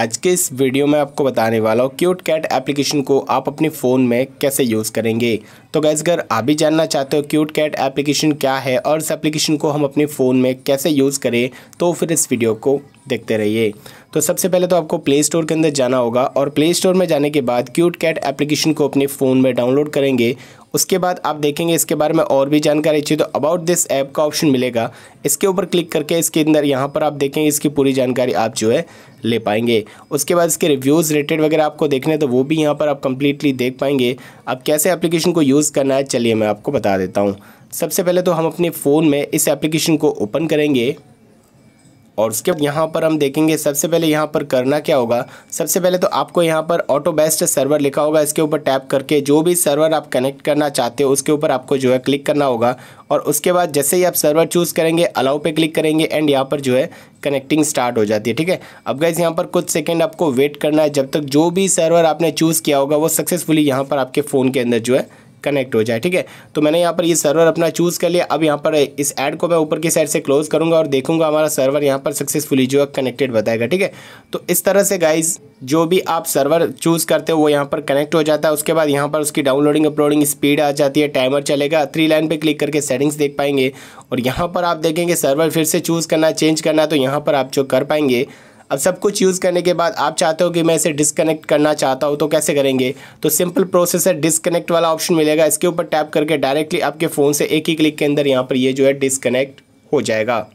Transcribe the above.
आज के इस वीडियो में आपको बताने वाला हूँ क्यूट कैट एप्लीकेशन को आप अपने फ़ोन में कैसे यूज़ करेंगे तो गैस अगर आप भी जानना चाहते हो क्यूट कैट एप्लीकेशन क्या है और इस एप्लीकेशन को हम अपने फ़ोन में कैसे यूज़ करें तो फिर इस वीडियो को देखते रहिए तो सबसे पहले तो आपको प्ले स्टोर के अंदर जाना होगा और प्ले स्टोर में जाने के बाद क्यूट कैट एप्लीकेशन को अपने फ़ोन में डाउनलोड करेंगे उसके बाद आप देखेंगे इसके बारे में और भी जानकारी चाहिए तो अबाउट दिस ऐप का ऑप्शन मिलेगा इसके ऊपर क्लिक करके इसके अंदर यहाँ पर आप देखेंगे इसकी पूरी जानकारी आप जो है ले पाएंगे उसके बाद इसके रिव्यूज़ रिलेटेड वगैरह आपको देखने तो वो भी यहाँ पर आप कम्प्लीटली देख पाएंगे अब कैसे एप्लीकेशन को यूज़ करना है चलिए मैं आपको बता देता हूँ सबसे पहले तो हम अपने फ़ोन में इस एप्लीकेशन को ओपन करेंगे और उसके यहाँ पर हम देखेंगे सबसे पहले यहाँ पर करना क्या होगा सबसे पहले तो आपको यहाँ पर ऑटो बेस्ट सर्वर लिखा होगा इसके ऊपर टैप करके जो भी सर्वर आप कनेक्ट करना चाहते हो उसके ऊपर आपको जो है क्लिक करना होगा और उसके बाद जैसे ही आप सर्वर चूज़ करेंगे अलाउ पे क्लिक करेंगे एंड यहाँ पर जो है कनेक्टिंग स्टार्ट हो जाती है ठीक है अब गैस यहाँ पर कुछ सेकेंड आपको वेट करना है जब तक जो भी सर्वर आपने चूज़ किया होगा वो सक्सेसफुली यहाँ पर आपके फ़ोन के अंदर जो है कनेक्ट हो जाए ठीक है तो मैंने यहाँ पर ये सर्वर अपना चूज़ कर लिया अब यहाँ पर इस ऐड को मैं ऊपर की साइड से क्लोज़ करूँगा और देखूँगा हमारा सर्वर यहाँ पर सक्सेसफुली जो है कनेक्टेड बताएगा ठीक है तो इस तरह से गाइज जो भी आप सर्वर चूज़ करते हो वो यहाँ पर कनेक्ट हो जाता है उसके बाद यहाँ पर उसकी डाउनलोडिंग अपलोडिंग स्पीड आ जाती है टाइमर चलेगा थ्री लाइन पे क्लिक करके सेटिंग्स देख पाएंगे और यहाँ पर आप देखेंगे सर्वर फिर से चूज़ करना चेंज करना तो यहाँ पर आप जो कर पाएंगे अब सब कुछ यूज़ करने के बाद आप चाहते हो कि मैं इसे डिसकनेक्ट करना चाहता हूँ तो कैसे करेंगे तो सिंपल प्रोसेस है डिसकनेक्ट वाला ऑप्शन मिलेगा इसके ऊपर टैप करके डायरेक्टली आपके फ़ोन से एक ही क्लिक के अंदर यहाँ पर ये जो है डिसकनेक्ट हो जाएगा